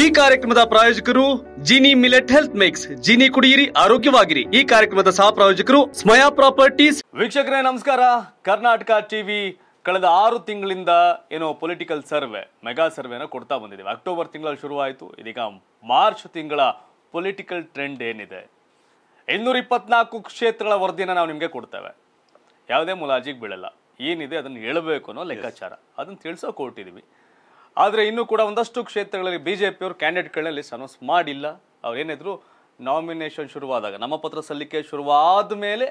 ಈ ಕಾರ್ಯಕ್ರಮದ ಪ್ರಾಯೋಜಕರು Jini millet health mix Jini ಕುಡಿಯಿರಿ ಆರೋಗ್ಯವಾಗಿರಿ ಈ ಕಾರ್ಯಕ್ರಮದ ಸಹ ಪ್ರಾಯೋಜಕರು ಸ್ಮಯಾ ಪ್ರಾಪರ್ಟೀಸ್ ವೀಕ್ಷಕರೇ ನಮಸ್ಕಾರ ಕರ್ನಾಟಕ ಟಿವಿ ಕಳೆದ ಆರು ತಿಂಗಳಿಂದ ಏನೋ ಪೊಲಿಟಿಕಲ್ ಸರ್ವೆ ಮೆಗಾ ಸರ್ವೆನ ಕೊಡ್ತಾ ಬಂದಿದ್ದೀವಿ ಅಕ್ಟೋಬರ್ ತಿಂಗಳಲ್ಲಿ ಶುರುವಾಯಿತು ಇದೀಗ ಮಾರ್ಚ್ ತಿಂಗಳ ಪೊಲಿಟಿಕಲ್ ಟ್ರೆಂಡ್ ಏನಿದೆ ಇನ್ನೂರ ಇಪ್ಪತ್ನಾಲ್ಕು ಕ್ಷೇತ್ರಗಳ ವರದಿನ ನಾವು ನಿಮಗೆ ಕೊಡ್ತೇವೆ ಯಾವುದೇ ಮುಲಾಜಿಗೆ ಬೀಳಲ್ಲ ಏನಿದೆ ಅದನ್ನು ಹೇಳಬೇಕು ಅನ್ನೋ ಲೆಕ್ಕಾಚಾರ ಅದನ್ನು ತಿಳಿಸೋ ಕೊಟ್ಟಿದ್ದೀವಿ ಆದರೆ ಇನ್ನೂ ಕೂಡ ಒಂದಷ್ಟು ಕ್ಷೇತ್ರಗಳಲ್ಲಿ ಬಿ ಜೆ ಪಿಯವರು ಕ್ಯಾಂಡಿಡೇಟ್ಗಳನ್ನ ಲಿಸ್ಟ್ ಅನೌನ್ಸ್ ಮಾಡಿಲ್ಲ ಅವ್ರು ಏನಿದ್ರು ನಾಮಿನೇಷನ್ ಶುರುವಾದಾಗ ನಮ್ಮ ಪತ್ರ ಸಲ್ಲಿಕೆ ಶುರುವಾದ ಮೇಲೆ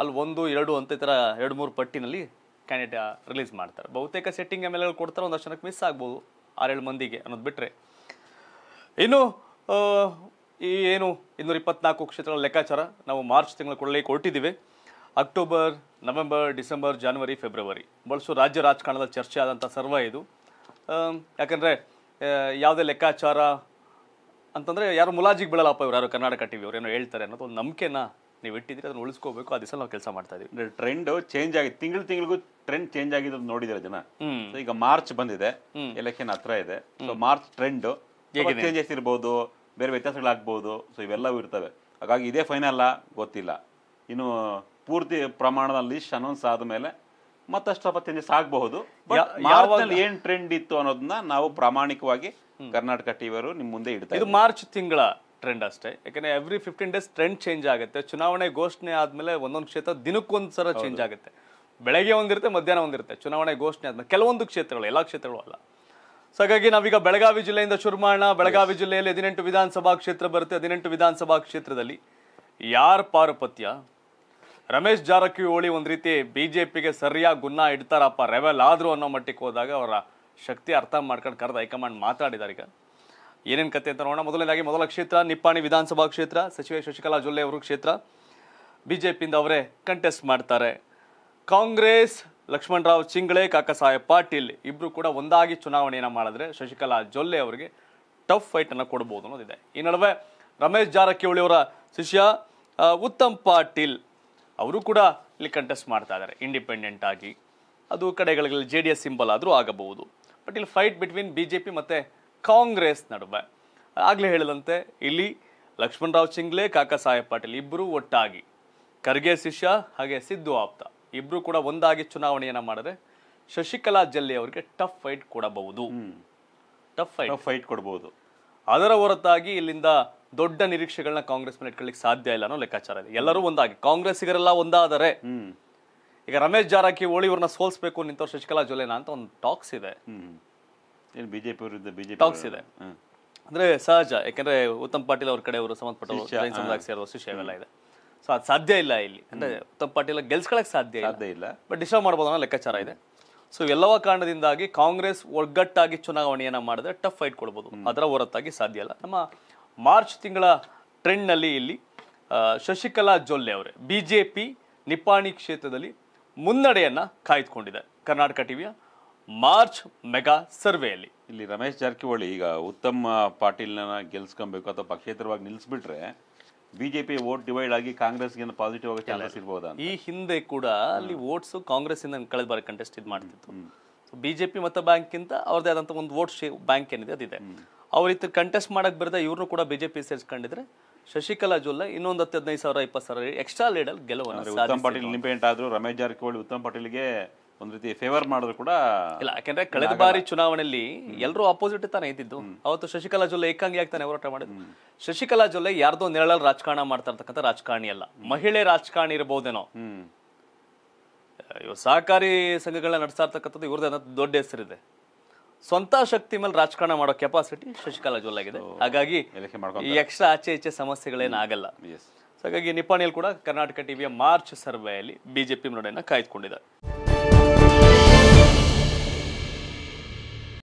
ಅಲ್ಲಿ ಒಂದು ಎರಡು ಅಂತ ಈ ಥರ ಎರಡು ಮೂರು ಪಟ್ಟಿನಲ್ಲಿ ಕ್ಯಾಂಡಿಡೇಟ್ ರಿಲೀಸ್ ಮಾಡ್ತಾರೆ ಬಹುತೇಕ ಸೆಟ್ಟಿಂಗ್ ಎಮ್ ಎಲ್ ಎಗಳು ಕೊಡ್ತಾರೆ ಒಂದಷ್ಟು ಜನಕ್ಕೆ ಮಿಸ್ ಆಗ್ಬೋದು ಆರೇಳು ಮಂದಿಗೆ ಅನ್ನೋದು ಬಿಟ್ಟರೆ ಇನ್ನು ಈ ಏನು ಇನ್ನೂರ ಇಪ್ಪತ್ನಾಲ್ಕು ಕ್ಷೇತ್ರಗಳ ಲೆಕ್ಕಾಚಾರ ನಾವು ಮಾರ್ಚ್ ತಿಂಗಳ ಕೊಡಲಿಕ್ಕೆ ಕೊಟ್ಟಿದ್ದೀವಿ October November December January February ಬಳಸು ರಾಜ್ಯ ರಾಜಕಾರಣದ ಚರ್ಚೆ ಆದಂಥ ಸರ್ವ ಇದು ಯಾಕಂದರೆ ಯಾವುದೇ ಲೆಕ್ಕಾಚಾರ ಅಂತಂದರೆ ಯಾರು ಮುಲಾಜಿಗೆ ಬೀಳಲ್ಲಪ್ಪ ಇವರು ಯಾರು ಕರ್ನಾಟಕ ಟಿವಿ ಅವ್ರು ಏನೋ ಹೇಳ್ತಾರೆ ಅನ್ನೋದು ಒಂದು ನಂಬಿಕೆನ ನೀವು ಇಟ್ಟಿದ್ರೆ ಅದನ್ನು ಉಳಿಸ್ಕೋಬೇಕು ಆ ದಿವಸ ನಾವು ಕೆಲಸ ಮಾಡ್ತಾ ಇದೀವಿ ಟ್ರೆಂಡ್ ಚೇಂಜ್ ಆಗಿದೆ ತಿಂಗಳು ತಿಂಗಳಿಗೂ ಟ್ರೆಂಡ್ ಚೇಂಜ್ ಆಗಿದ್ದು ನೋಡಿದ್ರೆ ಜನ ಈಗ ಮಾರ್ಚ್ ಬಂದಿದೆ ಎಲೆಕ್ಷನ್ ಹತ್ರ ಇದೆ ಸೊ ಮಾರ್ಚ್ ಟ್ರೆಂಡ್ ಚೇಂಜಸ್ ಇರ್ಬೋದು ಬೇರೆ ವ್ಯತ್ಯಾಸಗಳಾಗ್ಬೋದು ಸೊ ಇವೆಲ್ಲವೂ ಇರ್ತವೆ ಹಾಗಾಗಿ ಇದೇ ಫೈನಲ್ಲ ಗೊತ್ತಿಲ್ಲ ಇನ್ನು ಪೂರ್ತಿ ಪ್ರಮಾಣದ ಲಿಸ್ಟ್ ಅನೌನ್ಸ್ ಆದ ಮತ್ತಷ್ಟು ಚೇಂಜಸ್ ಆಗಬಹುದು ಮಾರ್ಚ್ನಲ್ಲಿ ಏನ್ ಟ್ರೆಂಡ್ ಇತ್ತು ಅನ್ನೋದನ್ನ ನಾವು ಪ್ರಾಮಾಣಿಕವಾಗಿ ಕರ್ನಾಟಕ ಟಿವಿಯವರು ನಿಮ್ಮ ಮುಂದೆ ಇಡ್ತಾರೆ ಇದು ಮಾರ್ಚ್ ತಿಂಗಳ ಟ್ರೆಂಡ್ ಅಷ್ಟೇ ಯಾಕಂದ್ರೆ every fifteen days trend change ಆಗುತ್ತೆ ಚುನಾವಣೆ ಘೋಷಣೆ ಆದ್ಮೇಲೆ ಒಂದೊಂದು ಕ್ಷೇತ್ರ ದಿನಕ್ಕೊಂದ್ಸಲ ಚೇಂಜ್ ಆಗುತ್ತೆ ಬೆಳಗ್ಗೆ ಒಂದಿರುತ್ತೆ ಮಧ್ಯಾಹ್ನ ಒಂದಿರುತ್ತೆ ಚುನಾವಣೆ ಘೋಷಣೆ ಆದ್ಮೇಲೆ ಕೆಲವೊಂದು ಕ್ಷೇತ್ರಗಳು ಎಲ್ಲಾ ಕ್ಷೇತ್ರಗಳು ಅಲ್ಲ ಸೊ ಹಾಗಾಗಿ ನಾವೀಗ ಬೆಳಗಾವಿ ಜಿಲ್ಲೆಯಿಂದ ಶುರು ಬೆಳಗಾವಿ ಜಿಲ್ಲೆಯಲ್ಲಿ ಹದಿನೆಂಟು ವಿಧಾನಸಭಾ ಕ್ಷೇತ್ರ ಬರುತ್ತೆ ಹದಿನೆಂಟು ವಿಧಾನಸಭಾ ಕ್ಷೇತ್ರದಲ್ಲಿ ಯಾರ್ ಪಾರುಪತ್ಯ ರಮೇಶ್ ಜಾರಕಿಹೊಳಿ ಒಂದು ರೀತಿ ಬಿ ಜೆ ಪಿಗೆ ಸರಿಯಾಗಿ ಗುನ್ನ ಇಡ್ತಾರಪ್ಪ ರೆವೆಲ್ ಆದರೂ ಅನ್ನೋ ಮಟ್ಟಕ್ಕೆ ಹೋದಾಗ ಅವರ ಶಕ್ತಿ ಅರ್ಥ ಮಾಡ್ಕೊಂಡು ಕರೆದ ಹೈಕಮಾಂಡ್ ಮಾತಾಡಿದ್ದಾರೆ ಈಗ ಏನೇನು ಕತೆ ಅಂತ ನೋಡೋಣ ಮೊದಲನೇದಾಗಿ ಮೊದಲ ಕ್ಷೇತ್ರ ನಿಪ್ಪಾಣಿ ವಿಧಾನಸಭಾ ಕ್ಷೇತ್ರ ಸಚಿವೆ ಶಶಿಕಲಾ ಜೊಲ್ಲೆ ಅವರು ಕ್ಷೇತ್ರ ಬಿ ಜೆ ಪಿಯಿಂದ ಅವರೇ ಕಂಟೆಸ್ಟ್ ಮಾಡ್ತಾರೆ ಕಾಂಗ್ರೆಸ್ ಲಕ್ಷ್ಮಣರಾವ್ ಚಿಂಗ್ಳೆ ಕಾಕಸಾಹೇಬ್ ಪಾಟೀಲ್ ಇಬ್ಬರು ಕೂಡ ಒಂದಾಗಿ ಚುನಾವಣೆಯನ್ನು ಮಾಡಿದ್ರೆ ಶಶಿಕಲಾ ಜೊಲ್ಲೆ ಅವರಿಗೆ ಟಫ್ ಫೈಟನ್ನು ಕೊಡ್ಬೋದು ಅನ್ನೋದಿದೆ ಈ ನಡುವೆ ರಮೇಶ್ ಜಾರಕಿಹೊಳಿ ಅವರ ಶಿಷ್ಯ ಉತ್ತಮ್ ಪಾಟೀಲ್ ಅವರು ಕೂಡ ಇಲ್ಲಿ ಕಂಟೆಸ್ಟ್ ಮಾಡ್ತಾ ಇದ್ದಾರೆ ಇಂಡಿಪೆಂಡೆಂಟ್ ಆಗಿ ಅದು ಕಡೆಗಳಲ್ಲಿ ಜೆ ಡಿ ಎಸ್ ಸಿಂಬಲ್ ಆದರೂ ಆಗಬಹುದು ಬಟ್ ಇಲ್ಲಿ fight between B J P ಮತ್ತು ಕಾಂಗ್ರೆಸ್ ನಡುವೆ ಆಗಲೇ ಹೇಳಿದಂತೆ ಇಲ್ಲಿ ಲಕ್ಷ್ಮಣರಾವ್ ಚಿಂಗ್ಲೆ ಕಾಕಾ ಸಾಹೇಬ್ ಪಾಟೀಲ್ ಇಬ್ಬರು ಒಟ್ಟಾಗಿ ಖರ್ಗೆ ಶಿಷ್ಯ ಹಾಗೆ ಸಿದ್ದು ಆಪ್ತ ಇಬ್ಬರು ಕೂಡ ಒಂದಾಗಿ ಚುನಾವಣೆಯನ್ನು ಮಾಡಿದ್ರೆ ಶಶಿಕಲಾ ಜಲ್ಲಿ ಅವರಿಗೆ ಟಫ್ ಫೈಟ್ ಕೊಡಬಹುದು ಟಫ್ ಫೈಟ್ ಫೈಟ್ ಕೊಡಬಹುದು ಅದರ ಹೊರತಾಗಿ ಇಲ್ಲಿಂದ ದೊಡ್ಡ ನಿರೀಕ್ಷೆಗಳನ್ನ ಕಾಂಗ್ರೆಸ್ ಮೇಲೆ ಇಟ್ಕೊಳ್ಳಿಕ್ ಸಾಧ್ಯ ಇಲ್ಲ ಅನ್ನೋ ಲೆಕ್ಕಾಚಾರ ಇದೆ ಎಲ್ಲರೂ ಒಂದಾಗಿ ಕಾಂಗ್ರೆಸ್ಸಿಗರೆಲ್ಲ ಒಂದಾದರೆ ಈಗ ರಮೇಶ್ ಜಾರಕಿಹೊಳಿ ಇವ್ರನ್ನ ಸೋಲ್ಸ್ಬೇಕು ನಿಂತವ್ರು ಶಶಿಕಲಾ ಜೊಲೆನಾ ಅಂತ ಒಂದು ಟಾಕ್ಸ್ ಇದೆ ಬಿಜೆಪಿ ಟಾಕ್ಸ್ ಇದೆ ಅಂದ್ರೆ ಸಹಜ ಯಾಕಂದ್ರೆ ಉತ್ತಮ್ ಪಾಟೀಲ್ ಅವ್ರ ಕಡೆ ಅವರು ಸಂಬಂಧಪಟ್ಟವರು ಸಮುದಾಯಕ್ಕೆ ಸೇರುವ ಇದೆ ಸೊ ಅದು ಸಾಧ್ಯ ಇಲ್ಲ ಇಲ್ಲಿ ಅಂದ್ರೆ ಉತ್ತಮ್ ಪಾಟೀಲ್ ಗೆಲ್ಸ್ಕೊಳಕ್ ಸಾಧ್ಯ ಇಲ್ಲ ಬಟ್ ಡಿಸ್ಟರ್ಬ್ ಮಾಡ್ಬೋದು ಅನ್ನೋ ಲೆಕ್ಕಾಚಾರ ಇದೆ ಸೊ ಎಲ್ಲವ ಕಾರಣದಿಂದಾಗಿ ಕಾಂಗ್ರೆಸ್ ಒಗ್ಗಟ್ಟಾಗಿ ಚುನಾವಣೆಯನ್ನ ಮಾಡಿದ್ರೆ ಟಫ್ ಫೈಟ್ ಕೊಡ್ಬೋದು ಅದರ ಹೊರತಾಗಿ ಸಾಧ್ಯ ಇಲ್ಲ ನಮ್ಮ ಮಾರ್ಚ್ ತಿಂಗಳ ಟ್ರೆಂಡ್ನಲ್ಲಿ ಇಲ್ಲಿ ಶಶಿಕಲಾ ಜೊಲ್ಲೆ ಅವರೇ ಬಿ ಜೆ ಪಿ ನಿಪ್ಪಾಣಿ ಕ್ಷೇತ್ರದಲ್ಲಿ ಮುನ್ನಡೆಯನ್ನು ಕಾಯ್ದುಕೊಂಡಿದೆ ಕರ್ನಾಟಕ ಟಿವಿಯ ಮಾರ್ಚ್ ಮೆಗಾ ಸರ್ವೆಯಲ್ಲಿ ಇಲ್ಲಿ ರಮೇಶ್ ಜಾರಕಿಹೊಳಿ ಈಗ ಉತ್ತಮ ಪಾಟೀಲ್ನ ಗೆಲ್ಸ್ಕೊಬೇಕು ಅಥವಾ ಪಕ್ಷೇತರವಾಗಿ ನಿಲ್ಲಿಸ್ಬಿಟ್ರೆ ಬಿಜೆಪಿ ವೋಟ್ ಡಿವೈಡ್ ಆಗಿ ಕಾಂಗ್ರೆಸ್ಗೆ ಪಾಸಿಟಿವ್ ಆಗಿ ಚಾನ್ಸಸ್ ಇರ್ಬೋದು ಈ ಹಿಂದೆ ಕೂಡ ಅಲ್ಲಿ ವೋಟ್ಸು ಕಾಂಗ್ರೆಸ್ ಇಂದ ಕಳೆದ ಬಾರಿ ಕಂಟೆಸ್ಟ್ ಇದು ಮಾಡ್ತಿತ್ತು ಬಿಜೆಪಿ ಮತ ಬ್ಯಾಂಕ್ಗಿಂತ ಅವ್ರದೇ ಆದಂಥ ಒಂದು ವೋಟ್ ಶೇ ಬ್ಯಾಂಕ್ ಏನಿದೆ ಅದಿದೆ ಇತ್ತು ಕಂಟೆಸ್ಟ್ ಮಾಡಕ್ ಬರ್ದ ಇವ್ರನ್ನೂ ಕೂಡ ಬಿಜೆಪಿ ಸೇರಿಸ್ಕೊಂಡಿದ್ರೆ ಶಶಿಕಲಾ ಜೊಲ್ಲೆ ಇನ್ನೊಂದು ಹತ್ತು ಸಾವಿರ ಇಪ್ಪತ್ತು ಸಾವಿರ ಎಕ್ಸ್ಟ್ರಾ ಲೀಡಲ್ ಗೆಲುವನ್ನು ಉತ್ತಮ್ ಪಾಟೀಲ್ ಇಂಡಿಪೆಂಡೆಂಟ್ ಆದ್ರೂ ರಮೇಶ್ ಜಾರಕಿಹೊಳಿ ಉತ್ತಮ್ ಪಾಟೀಲ್ಗೆ ಒಂದು ರೀತಿ ಫೇವರ್ ಮಾಡಿದ್ರು ಕೂಡ ಇಲ್ಲ ಯಾಕಂದ್ರೆ ಕಳೆದ ಬಾರಿ ಚುನಾವಣೆಯಲ್ಲಿ ಎಲ್ಲರೂ ಅಪೋಸಿಟ್ ತಾನೇ ಇದ್ದಿದ್ದು ಅವತ್ತು ಶಶಿಕಲಾ ಜೊಲ್ಲೆ ಏಕಾಂಗಿ ಆಗ್ತಾನೆ ಹೋರಾಟ ಮಾಡಿದ್ರು ಶಶಿಕಲಾ ಜೊಲ್ಲೆ ಯಾರ್ದೋ ನೆರಳಲ್ಲಿ ರಾಜಕಾರಣ ಮಾಡ್ತಾ ರಾಜಕಾರಣಿ ಅಲ್ಲ ಮಹಿಳೆ ರಾಜಕಾರಣಿ ಇರಬಹುದೇನೋ ಇವ್ ಸಹಕಾರಿ ಸಂಘಗಳನ್ನ ನಡೆಸ್ತಾ ಇರ್ತಕ್ಕಂಥದ್ದು ಇವ್ರದ್ದು ದೊಡ್ಡ ಹೆಸರಿದೆ ಸ್ವಂತ ಶಕ್ತಿ ಮೇಲೆ ರಾಜಕಾರಣ ಮಾಡೋ ಕೆಪಾಸಿಟಿ ಶಶಿಕಲಾ ಆಗಿದೆ ಹಾಗಾಗಿ ಈ ಎಕ್ಸ್ಟ್ರಾ ಆಚೆ ಈಚೆ ಸಮಸ್ಯೆಗಳೇನಾಗಲ್ಲ ಹಾಗಾಗಿ ನಿಪಾಣಿಯಲ್ಲಿ ಕೂಡ ಕರ್ನಾಟಕ ಟಿವಿಯ ಮಾರ್ಚ್ ಸರ್ವೆಯಲ್ಲಿ ಬಿಜೆಪಿ ಮುನ್ನಡೆಯನ್ನು ಕಾಯ್ದುಕೊಂಡಿದ್ದಾರೆ